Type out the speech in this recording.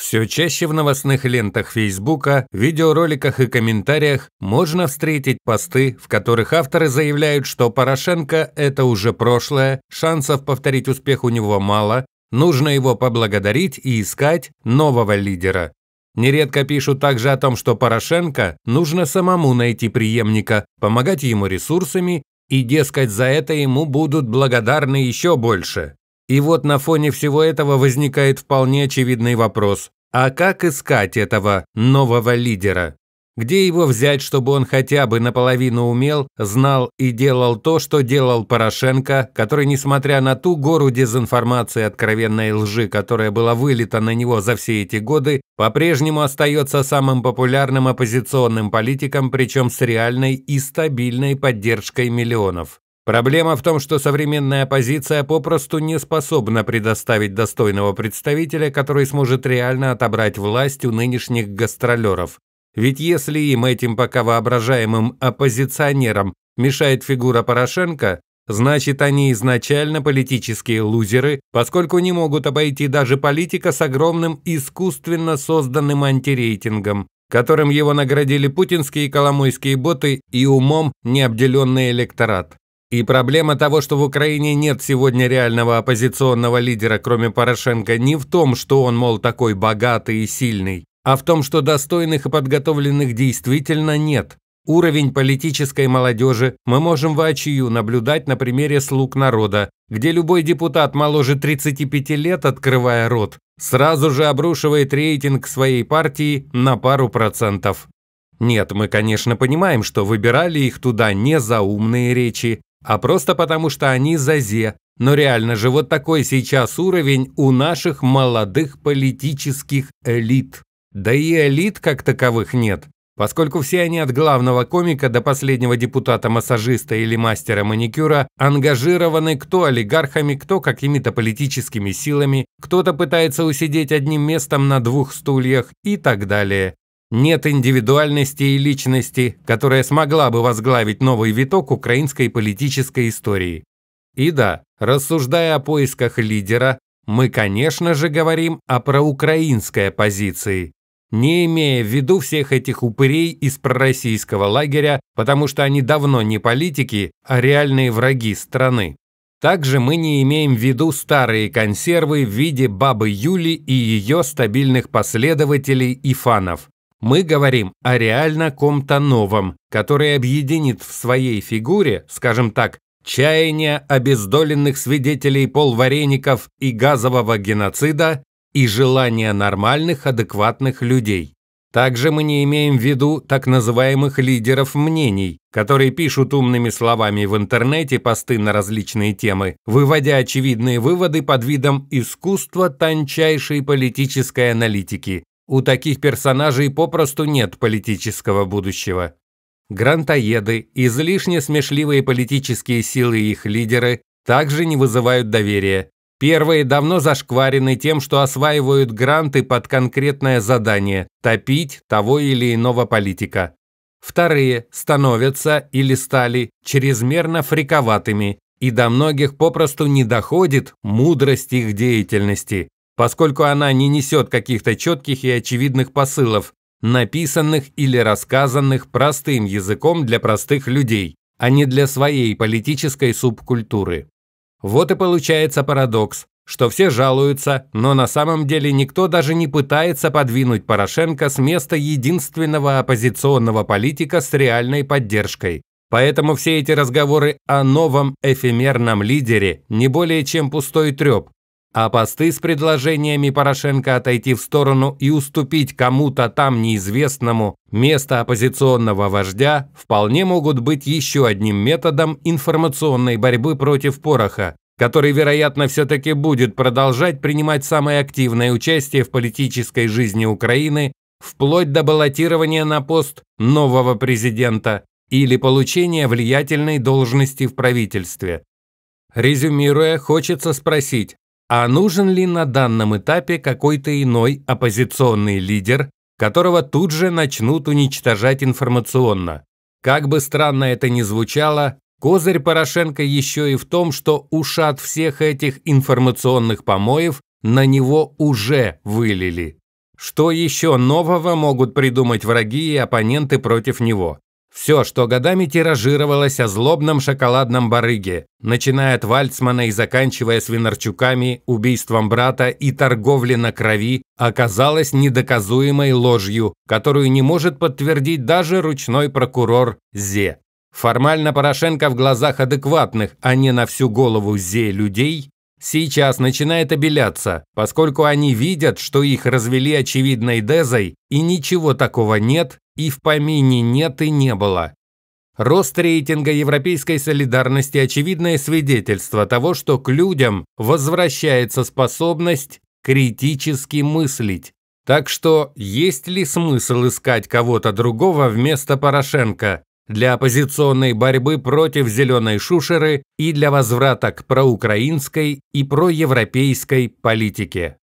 Все чаще в новостных лентах Фейсбука, видеороликах и комментариях можно встретить посты, в которых авторы заявляют, что Порошенко – это уже прошлое, шансов повторить успех у него мало, нужно его поблагодарить и искать нового лидера. Нередко пишут также о том, что Порошенко нужно самому найти преемника, помогать ему ресурсами и, дескать, за это ему будут благодарны еще больше. И вот на фоне всего этого возникает вполне очевидный вопрос. А как искать этого нового лидера? Где его взять, чтобы он хотя бы наполовину умел, знал и делал то, что делал Порошенко, который, несмотря на ту гору дезинформации и откровенной лжи, которая была вылита на него за все эти годы, по-прежнему остается самым популярным оппозиционным политиком, причем с реальной и стабильной поддержкой миллионов. Проблема в том, что современная оппозиция попросту не способна предоставить достойного представителя, который сможет реально отобрать власть у нынешних гастролеров. Ведь если им, этим пока воображаемым оппозиционерам, мешает фигура Порошенко, значит они изначально политические лузеры, поскольку не могут обойти даже политика с огромным искусственно созданным антирейтингом, которым его наградили путинские и коломойские боты и умом необделенный электорат. И проблема того, что в Украине нет сегодня реального оппозиционного лидера, кроме Порошенко, не в том, что он, мол, такой богатый и сильный, а в том, что достойных и подготовленных действительно нет. Уровень политической молодежи мы можем в воочию наблюдать на примере «Слуг народа», где любой депутат моложе 35 лет, открывая рот, сразу же обрушивает рейтинг своей партии на пару процентов. Нет, мы, конечно, понимаем, что выбирали их туда не за умные речи, а просто потому, что они зазе. Но реально же вот такой сейчас уровень у наших молодых политических элит. Да и элит как таковых нет, поскольку все они от главного комика до последнего депутата-массажиста или мастера маникюра ангажированы кто олигархами, кто какими-то политическими силами, кто-то пытается усидеть одним местом на двух стульях и так далее. Нет индивидуальности и личности, которая смогла бы возглавить новый виток украинской политической истории. И да, рассуждая о поисках лидера, мы, конечно же, говорим о проукраинской оппозиции, не имея в виду всех этих упырей из пророссийского лагеря, потому что они давно не политики, а реальные враги страны. Также мы не имеем в виду старые консервы в виде бабы Юли и ее стабильных последователей и фанов. Мы говорим о реально ком-то новом, который объединит в своей фигуре, скажем так, чаяния обездоленных свидетелей полвареников и газового геноцида и желания нормальных, адекватных людей. Также мы не имеем в виду так называемых лидеров мнений, которые пишут умными словами в интернете посты на различные темы, выводя очевидные выводы под видом искусства тончайшей политической аналитики, у таких персонажей попросту нет политического будущего. Грантоеды, излишне смешливые политические силы и их лидеры, также не вызывают доверия. Первые давно зашкварены тем, что осваивают гранты под конкретное задание – топить того или иного политика. Вторые становятся или стали чрезмерно фриковатыми, и до многих попросту не доходит мудрость их деятельности поскольку она не несет каких-то четких и очевидных посылов, написанных или рассказанных простым языком для простых людей, а не для своей политической субкультуры. Вот и получается парадокс, что все жалуются, но на самом деле никто даже не пытается подвинуть Порошенко с места единственного оппозиционного политика с реальной поддержкой. Поэтому все эти разговоры о новом эфемерном лидере не более чем пустой треп, а посты с предложениями Порошенко отойти в сторону и уступить кому-то там неизвестному место оппозиционного вождя вполне могут быть еще одним методом информационной борьбы против Пороха, который, вероятно, все-таки будет продолжать принимать самое активное участие в политической жизни Украины вплоть до баллотирования на пост нового президента или получения влиятельной должности в правительстве. Резюмируя, хочется спросить, а нужен ли на данном этапе какой-то иной оппозиционный лидер, которого тут же начнут уничтожать информационно. Как бы странно это ни звучало, козырь Порошенко еще и в том, что ушат всех этих информационных помоев на него уже вылили. Что еще нового могут придумать враги и оппоненты против него? Все, что годами тиражировалось о злобном шоколадном барыге, начиная от Вальцмана и заканчивая свинарчуками, убийством брата и торговли на крови, оказалось недоказуемой ложью, которую не может подтвердить даже ручной прокурор Зе. Формально Порошенко в глазах адекватных, а не на всю голову Зе людей, сейчас начинает обеляться, поскольку они видят, что их развели очевидной дезой, и ничего такого нет, и в помине нет и не было. Рост рейтинга европейской солидарности – очевидное свидетельство того, что к людям возвращается способность критически мыслить. Так что есть ли смысл искать кого-то другого вместо Порошенко для оппозиционной борьбы против «зеленой шушеры» и для возврата к проукраинской и проевропейской политике?